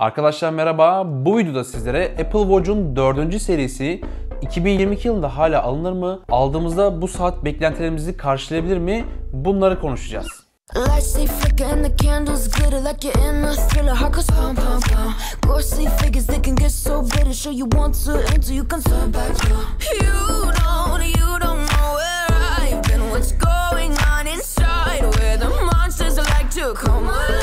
Arkadaşlar merhaba. Bu videoda sizlere Apple Watch'un 4. serisi 2022 yılında hala alınır mı? Aldığımızda bu saat beklentilerimizi karşılayabilir mi? Bunları konuşacağız. Come on.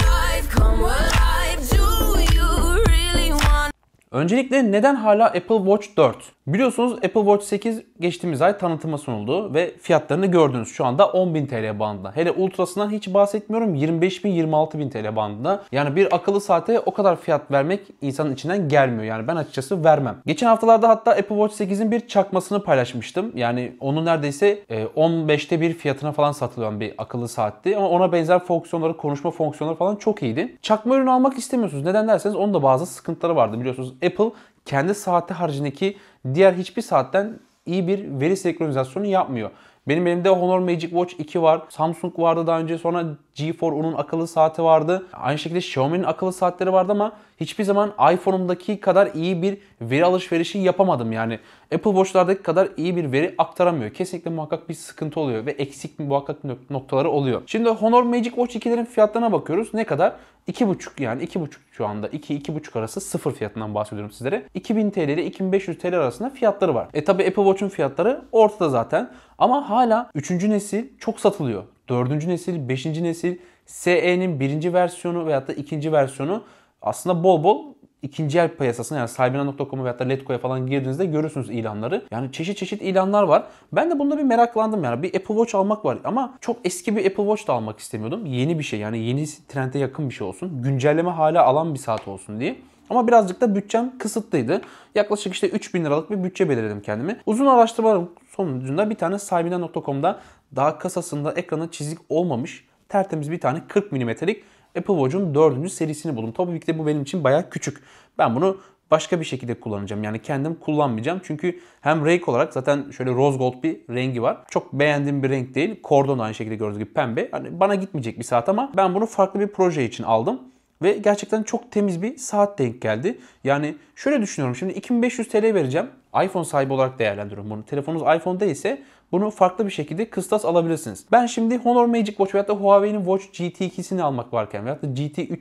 Öncelikle neden hala Apple Watch 4? Biliyorsunuz Apple Watch 8 geçtiğimiz ay tanıtıma sunuldu ve fiyatlarını gördünüz. Şu anda 10.000 TL bandında. Hele ultrasından hiç bahsetmiyorum 25.000-26.000 TL bandında. Yani bir akıllı saate o kadar fiyat vermek insanın içinden gelmiyor. Yani ben açıkçası vermem. Geçen haftalarda hatta Apple Watch 8'in bir çakmasını paylaşmıştım. Yani onu neredeyse 15'te e, bir fiyatına falan satılan bir akıllı saatti. Ama ona benzer fonksiyonları, konuşma fonksiyonları falan çok iyiydi. Çakma ürünü almak istemiyorsunuz. Neden derseniz onun da bazı sıkıntıları vardı. Biliyorsunuz Apple kendi saati haricindeki diğer hiçbir saatten iyi bir veri senkronizasyonu yapmıyor. Benim elimde Honor Magic Watch 2 var. Samsung vardı daha önce. Sonra G4 onun akıllı saati vardı. Aynı şekilde Xiaomi'nin akıllı saatleri vardı ama hiçbir zaman iPhone'umdaki kadar iyi bir veri alışverişi yapamadım. Yani Apple Watch'lardaki kadar iyi bir veri aktaramıyor. Kesinlikle muhakkak bir sıkıntı oluyor ve eksik muhakkak noktaları oluyor. Şimdi Honor Magic Watch 2'lerin fiyatlarına bakıyoruz. Ne kadar? 2,5 yani 2,5 şu anda 2-2,5 arası sıfır fiyatından bahsediyorum sizlere. 2000 TL ile 2500 TL arasında fiyatları var. E tabi Apple Watch'un fiyatları ortada zaten ama hala 3. nesil çok satılıyor. 4. nesil, 5. nesil, SE'nin birinci versiyonu veyahut da ikinci versiyonu aslında bol bol ikinci el piyasasına yani Salbina.com'a veya da Letgo'ya falan girdiğinizde görürsünüz ilanları. Yani çeşit çeşit ilanlar var. Ben de bunda bir meraklandım yani. Bir Apple Watch almak var ama çok eski bir Apple Watch da almak istemiyordum. Yeni bir şey yani yeni trende yakın bir şey olsun. Güncelleme hala alan bir saat olsun diye. Ama birazcık da bütçem kısıtlıydı. Yaklaşık işte 3000 liralık bir bütçe belirledim kendime. Uzun araştırmalarım sonucunda bir tane Salbina.com'da daha kasasında ekranı çizik olmamış tertemiz bir tane 40 milimetrelik Apple Watch'un 4. serisini buldum. Tabii ki de bu benim için bayağı küçük. Ben bunu başka bir şekilde kullanacağım. Yani kendim kullanmayacağım. Çünkü hem renk olarak zaten şöyle rose gold bir rengi var. Çok beğendiğim bir renk değil. Kordon aynı şekilde gördüğünüz gibi pembe. Hani bana gitmeyecek bir saat ama ben bunu farklı bir proje için aldım. Ve gerçekten çok temiz bir saat denk geldi. Yani şöyle düşünüyorum şimdi 2500 TL vereceğim. iPhone sahibi olarak değerlendiriyorum bunu. Telefonunuz iPhone değilse bunu farklı bir şekilde kıstas alabilirsiniz. Ben şimdi Honor Magic Watch veya da Huawei'nin Watch GT2'sini almak varken veyahut da GT3,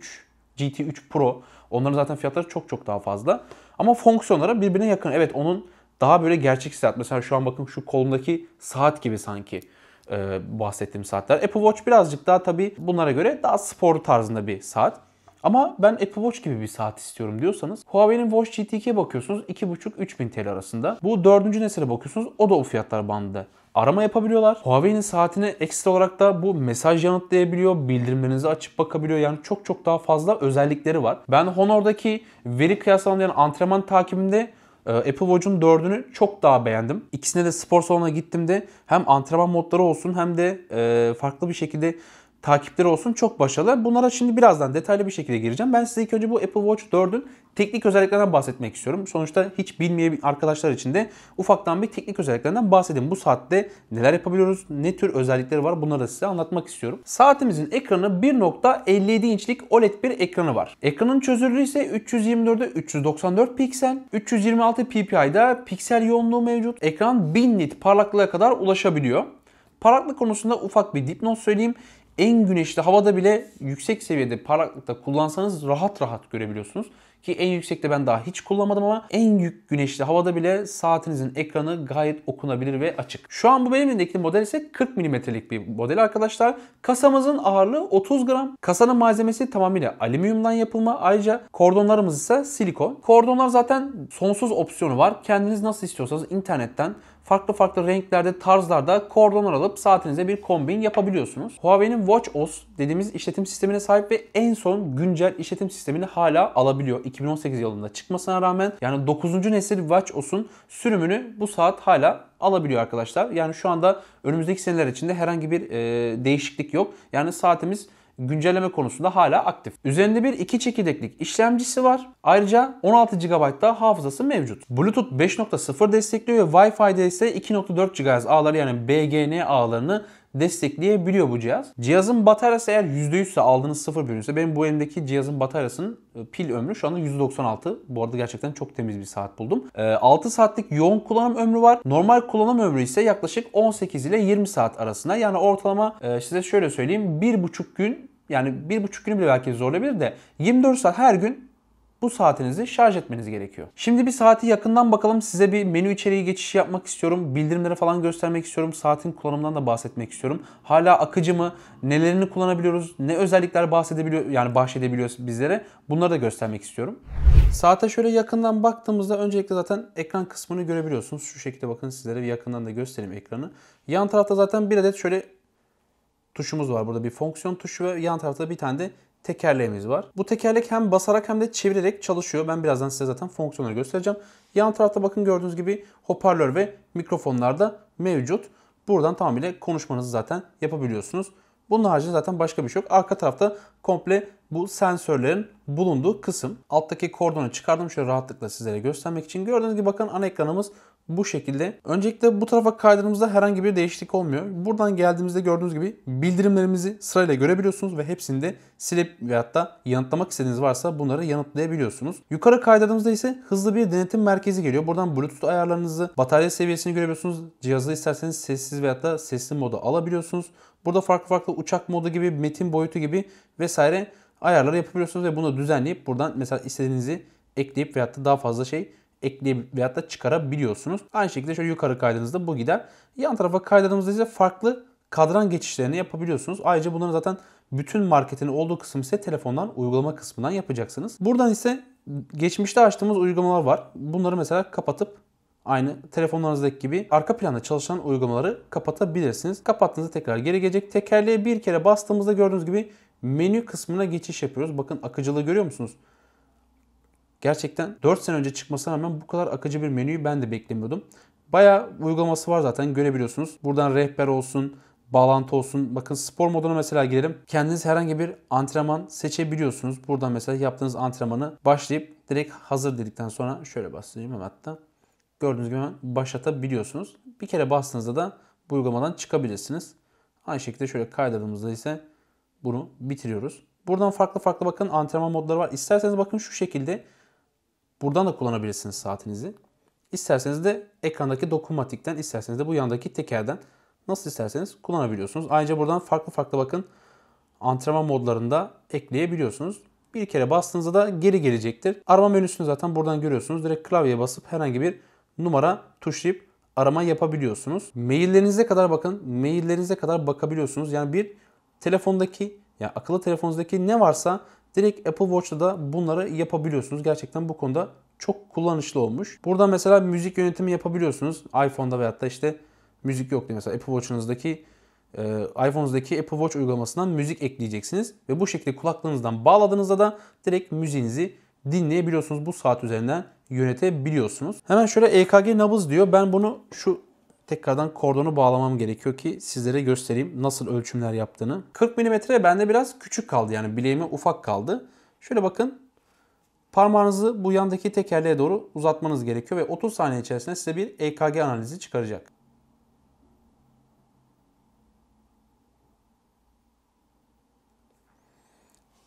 GT3 Pro onların zaten fiyatları çok çok daha fazla. Ama fonksiyonları birbirine yakın. Evet onun daha böyle gerçek saat. Mesela şu an bakın şu kolumdaki saat gibi sanki e, bahsettiğim saatler. Apple Watch birazcık daha tabii bunlara göre daha spor tarzında bir saat. Ama ben Apple Watch gibi bir saat istiyorum diyorsanız Huawei'nin Watch GT2'ye bakıyorsunuz 2,5-3000 TL arasında. Bu dördüncü nesile bakıyorsunuz o da o fiyatlar bandında arama yapabiliyorlar. Huawei'nin saatine ekstra olarak da bu mesaj yanıtlayabiliyor, bildirimlerinizi açıp bakabiliyor. Yani çok çok daha fazla özellikleri var. Ben Honor'daki veri kıyaslamalı yani antrenman takibinde e, Apple Watch'un 4'ünü çok daha beğendim. İkisine de spor salonuna gittiğimde hem antrenman modları olsun hem de e, farklı bir şekilde takipleri olsun çok başarılı. Bunlara şimdi birazdan detaylı bir şekilde gireceğim. Ben size ilk önce bu Apple Watch 4'ün teknik özelliklerinden bahsetmek istiyorum. Sonuçta hiç bilmeyen arkadaşlar için de ufaktan bir teknik özelliklerinden bahsedeyim. Bu saatte neler yapabiliyoruz, ne tür özellikleri var bunları da size anlatmak istiyorum. Saatimizin ekranı 1.57 inçlik OLED bir ekranı var. Ekranın çözünürlüğü ise 324'e 394 piksel, 326 ppi'da piksel yoğunluğu mevcut. Ekran 1000 nit parlaklığa kadar ulaşabiliyor. Parlaklık konusunda ufak bir dipnot söyleyeyim en güneşli havada bile yüksek seviyede parlaklıkta kullansanız rahat rahat görebiliyorsunuz. Ki en yüksekte ben daha hiç kullanmadım ama en yük güneşli havada bile saatinizin ekranı gayet okunabilir ve açık. Şu an bu benim elimdeki model ise 40 milimetrelik bir model arkadaşlar. Kasamızın ağırlığı 30 gram. Kasanın malzemesi tamamıyla alüminyumdan yapılma. Ayrıca kordonlarımız ise silikon. Kordonlar zaten sonsuz opsiyonu var. Kendiniz nasıl istiyorsanız internetten farklı farklı renklerde, tarzlarda kordonlar alıp saatinize bir kombin yapabiliyorsunuz. Huawei'nin WatchOS dediğimiz işletim sistemine sahip ve en son güncel işletim sistemini hala alabiliyor. 2018 yılında çıkmasına rağmen yani 9. nesil WatchOS'un sürümünü bu saat hala alabiliyor arkadaşlar. Yani şu anda önümüzdeki seneler içinde herhangi bir e, değişiklik yok. Yani saatimiz güncelleme konusunda hala aktif. Üzerinde bir iki çekirdeklik işlemcisi var. Ayrıca 16 GB da hafızası mevcut. Bluetooth 5.0 destekliyor ve Wi-Fi'de ise 2.4 GHz ağları yani BGN ağlarını destekleyebiliyor bu cihaz. Cihazın bataryası eğer %100 ise aldığınız 0 bölümse benim bu elimdeki cihazın bataryasının e, pil ömrü şu anda 196. Bu arada gerçekten çok temiz bir saat buldum. 6 e, saatlik yoğun kullanım ömrü var. Normal kullanım ömrü ise yaklaşık 18 ile 20 saat arasında. Yani ortalama e, size şöyle söyleyeyim 1,5 gün yani 1,5 günü bile belki zorlayabilir de 24 saat her gün bu saatinizi şarj etmeniz gerekiyor. Şimdi bir saati yakından bakalım. Size bir menü içeriği geçişi yapmak istiyorum. Bildirimleri falan göstermek istiyorum. Saatin kullanımından da bahsetmek istiyorum. Hala akıcı mı? Nelerini kullanabiliyoruz? Ne özellikler bahsedebiliyor yani bahşedebiliyor bizlere? Bunları da göstermek istiyorum. Saate şöyle yakından baktığımızda öncelikle zaten ekran kısmını görebiliyorsunuz. Şu şekilde bakın sizlere bir yakından da göstereyim ekranı. Yan tarafta zaten bir adet şöyle tuşumuz var. Burada bir fonksiyon tuşu ve yan tarafta bir tane de tekerleğimiz var. Bu tekerlek hem basarak hem de çevirerek çalışıyor. Ben birazdan size zaten fonksiyonları göstereceğim. Yan tarafta bakın gördüğünüz gibi hoparlör ve mikrofonlar da mevcut. Buradan tamamıyla konuşmanızı zaten yapabiliyorsunuz. Bunun haricinde zaten başka bir şey yok. Arka tarafta komple bu sensörlerin bulunduğu kısım. Alttaki kordonu çıkardım şöyle rahatlıkla sizlere göstermek için. Gördüğünüz gibi bakın ana ekranımız bu şekilde. Öncelikle bu tarafa kaydığımızda herhangi bir değişiklik olmuyor. Buradan geldiğimizde gördüğünüz gibi bildirimlerimizi sırayla görebiliyorsunuz ve hepsini de silip veyahut da yanıtlamak istediğiniz varsa bunları yanıtlayabiliyorsunuz. Yukarı kaydırdığımızda ise hızlı bir denetim merkezi geliyor. Buradan bluetooth ayarlarınızı, batarya seviyesini görebiliyorsunuz. Cihazı isterseniz sessiz veyahut da sesli moda alabiliyorsunuz. Burada farklı farklı uçak modu gibi, metin boyutu gibi vesaire ayarları yapabiliyorsunuz ve bunu düzenleyip buradan mesela istediğinizi ekleyip veyahut da daha fazla şey ekleyip veyahut da çıkarabiliyorsunuz. Aynı şekilde şöyle yukarı kaydığınızda bu gider. Yan tarafa kaydırdığınızda ise farklı kadran geçişlerini yapabiliyorsunuz. Ayrıca bunların zaten bütün marketin olduğu kısım ise telefondan uygulama kısmından yapacaksınız. Buradan ise geçmişte açtığımız uygulamalar var. Bunları mesela kapatıp Aynı telefonlarınızdaki gibi arka planda çalışan uygulamaları kapatabilirsiniz. Kapattığınızda tekrar geri gelecek. Tekerleğe bir kere bastığımızda gördüğünüz gibi menü kısmına geçiş yapıyoruz. Bakın akıcılığı görüyor musunuz? Gerçekten 4 sene önce çıkmasına rağmen bu kadar akıcı bir menüyü ben de beklemiyordum. Baya uygulaması var zaten görebiliyorsunuz. Buradan rehber olsun, bağlantı olsun. Bakın spor moduna mesela girelim. Kendiniz herhangi bir antrenman seçebiliyorsunuz. Buradan mesela yaptığınız antrenmanı başlayıp direkt hazır dedikten sonra şöyle bahsedeyim hatta gördüğünüz gibi başlatabiliyorsunuz. Bir kere bastığınızda da bu uygulamadan çıkabilirsiniz. Aynı şekilde şöyle kaydırdığımızda ise bunu bitiriyoruz. Buradan farklı farklı bakın antrenman modları var. İsterseniz bakın şu şekilde buradan da kullanabilirsiniz saatinizi. İsterseniz de ekrandaki dokunmatikten, isterseniz de bu yandaki tekerden nasıl isterseniz kullanabiliyorsunuz. Ayrıca buradan farklı farklı bakın antrenman modlarında ekleyebiliyorsunuz. Bir kere bastığınızda da geri gelecektir. Arama menüsünü zaten buradan görüyorsunuz. Direkt klavyeye basıp herhangi bir numara tuşlayıp arama yapabiliyorsunuz. Maillerinize kadar bakın. Maillerinize kadar bakabiliyorsunuz. Yani bir telefondaki ya yani akıllı telefonunuzdaki ne varsa direkt Apple Watch'ta da bunları yapabiliyorsunuz. Gerçekten bu konuda çok kullanışlı olmuş. Burada mesela müzik yönetimi yapabiliyorsunuz. iPhone'da veyahut da işte müzik yok diye mesela Apple Watch'ınızdaki e, iPhone'unuzdaki Apple Watch uygulamasından müzik ekleyeceksiniz ve bu şekilde kulaklığınızdan bağladığınızda da direkt müziğinizi dinleyebiliyorsunuz. Bu saat üzerinden yönetebiliyorsunuz. Hemen şöyle EKG nabız diyor. Ben bunu şu tekrardan kordonu bağlamam gerekiyor ki sizlere göstereyim nasıl ölçümler yaptığını. 40 mm bende biraz küçük kaldı yani bileğime ufak kaldı. Şöyle bakın parmağınızı bu yandaki tekerleğe doğru uzatmanız gerekiyor ve 30 saniye içerisinde size bir EKG analizi çıkaracak.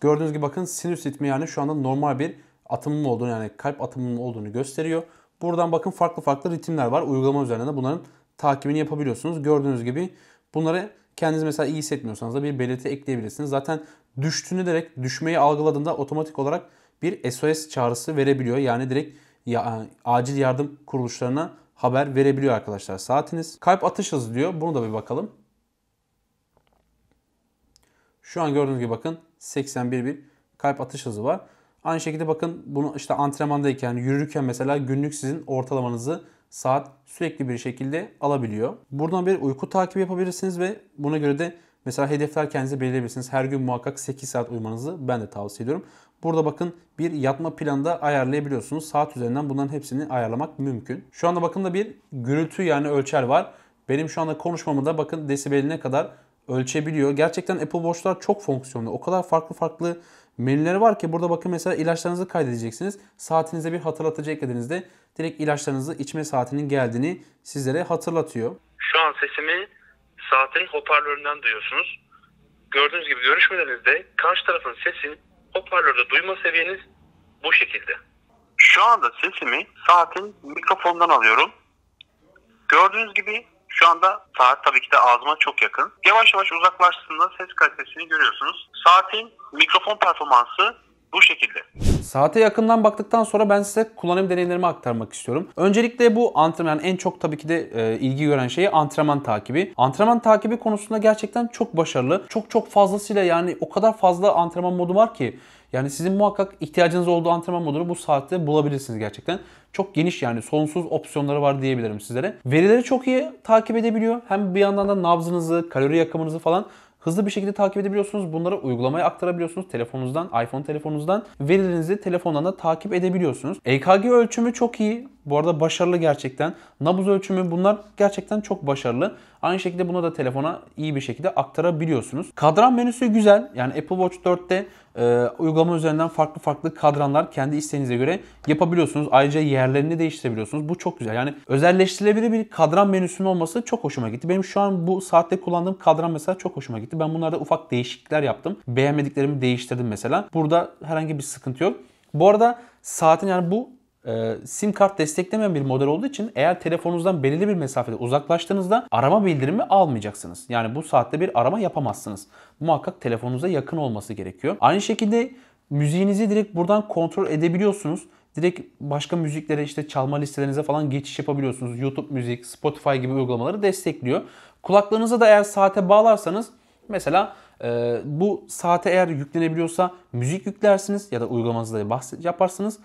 Gördüğünüz gibi bakın sinüs ritmi yani şu anda normal bir atımım olduğunu yani kalp atımım olduğunu gösteriyor. Buradan bakın farklı farklı ritimler var. Uygulama üzerinden de bunların takibini yapabiliyorsunuz. Gördüğünüz gibi bunları kendiniz mesela iyi hissetmiyorsanız da bir belirti ekleyebilirsiniz. Zaten düştüğünü direkt düşmeyi algıladığında otomatik olarak bir SOS çağrısı verebiliyor. Yani direkt ya, e, acil yardım kuruluşlarına haber verebiliyor arkadaşlar saatiniz. Kalp atış hızı diyor. Bunu da bir bakalım. Şu an gördüğünüz gibi bakın 81 bir kalp atış hızı var. Aynı şekilde bakın bunu işte antrenmandayken, yürürken mesela günlük sizin ortalamanızı saat sürekli bir şekilde alabiliyor. Buradan bir uyku takibi yapabilirsiniz ve buna göre de mesela hedefler kendinize belirleyebilirsiniz. Her gün muhakkak 8 saat uyumanızı ben de tavsiye ediyorum. Burada bakın bir yatma planı da ayarlayabiliyorsunuz. Saat üzerinden bunların hepsini ayarlamak mümkün. Şu anda bakın da bir gürültü yani ölçer var. Benim şu anda konuşmamı da bakın desibeline kadar ölçebiliyor. Gerçekten Apple Watch'lar çok fonksiyonlu. O kadar farklı farklı menüleri var ki burada bakın mesela ilaçlarınızı kaydedeceksiniz. Saatinize bir hatırlatıcı eklediğinizde direkt ilaçlarınızı içme saatinin geldiğini sizlere hatırlatıyor. Şu an sesimi saatin hoparlöründen duyuyorsunuz. Gördüğünüz gibi görüşmelerinizde karşı tarafın sesini hoparlörde duyma seviyeniz bu şekilde. Şu anda sesimi saatin mikrofondan alıyorum. Gördüğünüz gibi şu anda saat tabii ki de ağzıma çok yakın. Yavaş yavaş uzaklaştığında ses kalitesini görüyorsunuz. Saatin mikrofon performansı bu şekilde. Saate yakından baktıktan sonra ben size kullanım deneyimlerimi aktarmak istiyorum. Öncelikle bu antrenman en çok tabii ki de e, ilgi gören şeyi antrenman takibi. Antrenman takibi konusunda gerçekten çok başarılı. Çok çok fazlasıyla yani o kadar fazla antrenman modu var ki yani sizin muhakkak ihtiyacınız olduğu antrenman modunu bu saatte bulabilirsiniz gerçekten. Çok geniş yani sonsuz opsiyonları var diyebilirim sizlere. Verileri çok iyi takip edebiliyor. Hem bir yandan da nabzınızı, kalori yakımınızı falan hızlı bir şekilde takip edebiliyorsunuz. Bunları uygulamaya aktarabiliyorsunuz. Telefonunuzdan, iPhone telefonunuzdan verilerinizi telefondan da takip edebiliyorsunuz. EKG ölçümü çok iyi. Bu arada başarılı gerçekten. Nabız ölçümü bunlar gerçekten çok başarılı. Aynı şekilde bunu da telefona iyi bir şekilde aktarabiliyorsunuz. Kadran menüsü güzel. Yani Apple Watch 4'te e, uygulama üzerinden farklı farklı kadranlar kendi isteğinize göre yapabiliyorsunuz. Ayrıca yerlerini değiştirebiliyorsunuz. Bu çok güzel. Yani özelleştirilebilir bir kadran menüsünün olması çok hoşuma gitti. Benim şu an bu saatte kullandığım kadran mesela çok hoşuma gitti. Ben bunlarda ufak değişiklikler yaptım. Beğenmediklerimi değiştirdim mesela. Burada herhangi bir sıkıntı yok. Bu arada saatin yani bu e, sim kart desteklemeyen bir model olduğu için eğer telefonunuzdan belirli bir mesafede uzaklaştığınızda arama bildirimi almayacaksınız. Yani bu saatte bir arama yapamazsınız. Muhakkak telefonunuza yakın olması gerekiyor. Aynı şekilde müziğinizi direkt buradan kontrol edebiliyorsunuz. Direkt başka müziklere işte çalma listelerinize falan geçiş yapabiliyorsunuz. YouTube müzik, Spotify gibi uygulamaları destekliyor. Kulaklığınızı da eğer saate bağlarsanız mesela e, bu saate eğer yüklenebiliyorsa müzik yüklersiniz ya da uygulamanızda bahs- yaparsınız.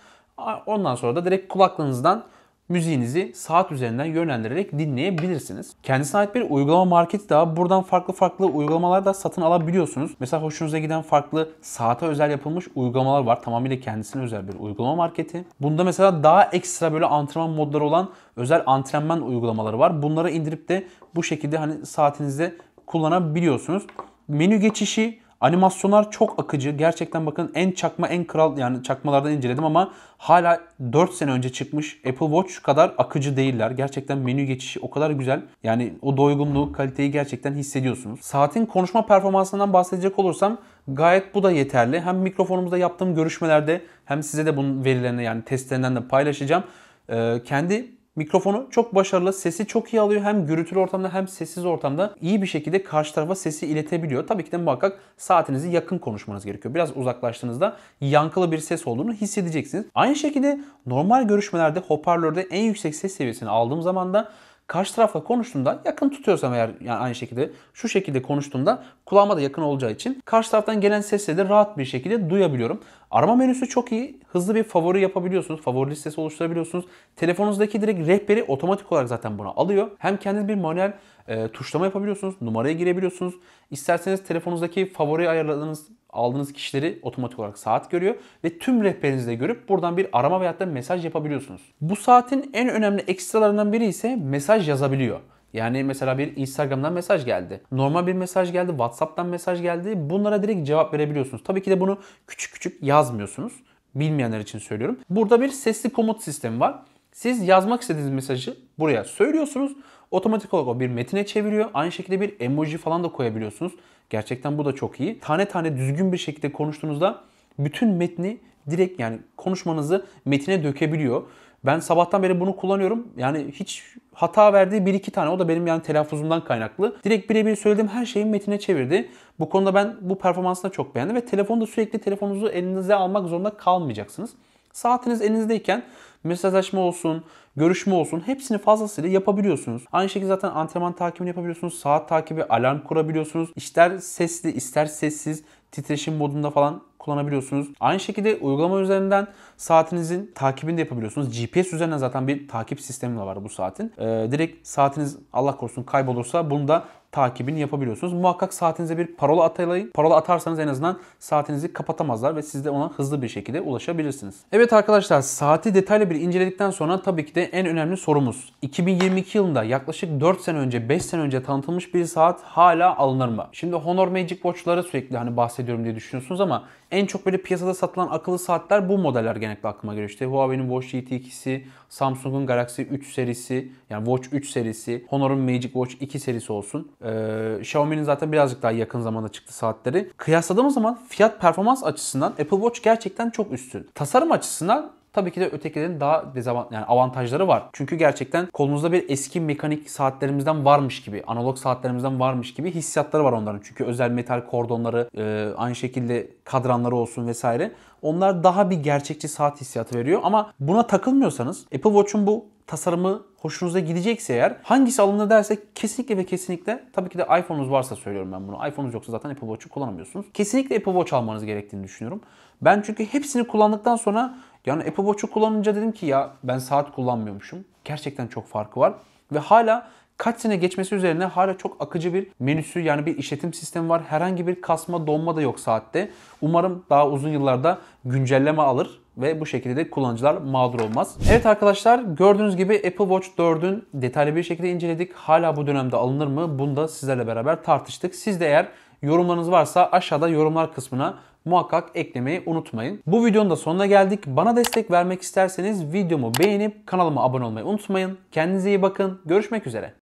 Ondan sonra da direkt kulaklığınızdan müziğinizi saat üzerinden yönlendirerek dinleyebilirsiniz. Kendisine ait bir uygulama marketi daha buradan farklı farklı uygulamalar da satın alabiliyorsunuz. Mesela hoşunuza giden farklı saate özel yapılmış uygulamalar var. Tamamıyla kendisine özel bir uygulama marketi. Bunda mesela daha ekstra böyle antrenman modları olan özel antrenman uygulamaları var. Bunları indirip de bu şekilde hani saatinizde kullanabiliyorsunuz. Menü geçişi Animasyonlar çok akıcı. Gerçekten bakın en çakma en kral yani çakmalardan inceledim ama hala 4 sene önce çıkmış Apple Watch kadar akıcı değiller. Gerçekten menü geçişi o kadar güzel. Yani o doygunluğu, kaliteyi gerçekten hissediyorsunuz. Saatin konuşma performansından bahsedecek olursam gayet bu da yeterli. Hem mikrofonumuzda yaptığım görüşmelerde hem size de bunun verilerini yani testlerinden de paylaşacağım. Ee, kendi Mikrofonu çok başarılı, sesi çok iyi alıyor. Hem gürültülü ortamda hem sessiz ortamda iyi bir şekilde karşı tarafa sesi iletebiliyor. Tabii ki de muhakkak saatinizi yakın konuşmanız gerekiyor. Biraz uzaklaştığınızda yankılı bir ses olduğunu hissedeceksiniz. Aynı şekilde normal görüşmelerde hoparlörde en yüksek ses seviyesini aldığım zaman da Karşı tarafla konuştuğumda yakın tutuyorsam eğer yani aynı şekilde şu şekilde konuştuğumda kulağıma da yakın olacağı için karşı taraftan gelen sesleri de rahat bir şekilde duyabiliyorum. Arama menüsü çok iyi. Hızlı bir favori yapabiliyorsunuz. Favori listesi oluşturabiliyorsunuz. Telefonunuzdaki direkt rehberi otomatik olarak zaten buna alıyor. Hem kendiniz bir manuel e, tuşlama yapabiliyorsunuz. Numaraya girebiliyorsunuz. İsterseniz telefonunuzdaki favori ayarladığınız aldığınız kişileri otomatik olarak saat görüyor ve tüm rehberinizi de görüp buradan bir arama veyahut da mesaj yapabiliyorsunuz. Bu saatin en önemli ekstralarından biri ise mesaj yazabiliyor. Yani mesela bir Instagram'dan mesaj geldi. Normal bir mesaj geldi. WhatsApp'tan mesaj geldi. Bunlara direkt cevap verebiliyorsunuz. Tabii ki de bunu küçük küçük yazmıyorsunuz. Bilmeyenler için söylüyorum. Burada bir sesli komut sistemi var. Siz yazmak istediğiniz mesajı buraya söylüyorsunuz. Otomatik olarak o bir metine çeviriyor. Aynı şekilde bir emoji falan da koyabiliyorsunuz. Gerçekten bu da çok iyi. Tane tane düzgün bir şekilde konuştuğunuzda bütün metni direkt yani konuşmanızı metine dökebiliyor. Ben sabahtan beri bunu kullanıyorum. Yani hiç hata verdiği bir iki tane. O da benim yani telaffuzumdan kaynaklı. Direkt birebir söylediğim her şeyi metine çevirdi. Bu konuda ben bu performansını çok beğendim. Ve telefonda sürekli telefonunuzu elinize almak zorunda kalmayacaksınız. Saatiniz elinizdeyken mesajlaşma olsun, görüşme olsun hepsini fazlasıyla yapabiliyorsunuz. Aynı şekilde zaten antrenman takibini yapabiliyorsunuz, saat takibi, alarm kurabiliyorsunuz. İster sesli, ister sessiz, titreşim modunda falan kullanabiliyorsunuz. Aynı şekilde uygulama üzerinden saatinizin takibini de yapabiliyorsunuz. GPS üzerinden zaten bir takip sistemi de var bu saatin. Ee, direkt saatiniz Allah korusun kaybolursa bunu da takibini yapabiliyorsunuz. Muhakkak saatinize bir parola ataylayın. Parola atarsanız en azından saatinizi kapatamazlar ve siz de ona hızlı bir şekilde ulaşabilirsiniz. Evet arkadaşlar saati detaylı bir inceledikten sonra tabii ki de en önemli sorumuz. 2022 yılında yaklaşık 4 sene önce 5 sene önce tanıtılmış bir saat hala alınır mı? Şimdi Honor Magic Watch'ları sürekli hani bahsediyorum diye düşünüyorsunuz ama en çok böyle piyasada satılan akıllı saatler bu modeller genellikle aklıma geliyor. İşte Huawei'nin Watch GT2'si, Samsung'un Galaxy 3 serisi, yani Watch 3 serisi, Honor'un Magic Watch 2 serisi olsun. Ee, Xiaomi'nin zaten birazcık daha yakın zamanda çıktı saatleri. Kıyasladığımız zaman fiyat performans açısından Apple Watch gerçekten çok üstün. Tasarım açısından Tabii ki de ötekilerin daha dezavant yani avantajları var. Çünkü gerçekten kolumuzda bir eski mekanik saatlerimizden varmış gibi, analog saatlerimizden varmış gibi hissiyatları var onların. Çünkü özel metal kordonları, e, aynı şekilde kadranları olsun vesaire. Onlar daha bir gerçekçi saat hissiyatı veriyor ama buna takılmıyorsanız Apple Watch'un bu tasarımı hoşunuza gidecekse eğer hangisi alınır dersek kesinlikle ve kesinlikle tabii ki de iPhone'unuz varsa söylüyorum ben bunu. iPhone'unuz yoksa zaten Apple Watch'u kullanamıyorsunuz. Kesinlikle Apple Watch almanız gerektiğini düşünüyorum. Ben çünkü hepsini kullandıktan sonra yani Apple Watch'u kullanınca dedim ki ya ben saat kullanmıyormuşum. Gerçekten çok farkı var. Ve hala kaç sene geçmesi üzerine hala çok akıcı bir menüsü yani bir işletim sistemi var. Herhangi bir kasma donma da yok saatte. Umarım daha uzun yıllarda güncelleme alır ve bu şekilde de kullanıcılar mağdur olmaz. Evet arkadaşlar gördüğünüz gibi Apple Watch 4'ün detaylı bir şekilde inceledik. Hala bu dönemde alınır mı? Bunu da sizlerle beraber tartıştık. Siz de eğer yorumlarınız varsa aşağıda yorumlar kısmına muhakkak eklemeyi unutmayın. Bu videonun da sonuna geldik. Bana destek vermek isterseniz videomu beğenip kanalıma abone olmayı unutmayın. Kendinize iyi bakın. Görüşmek üzere.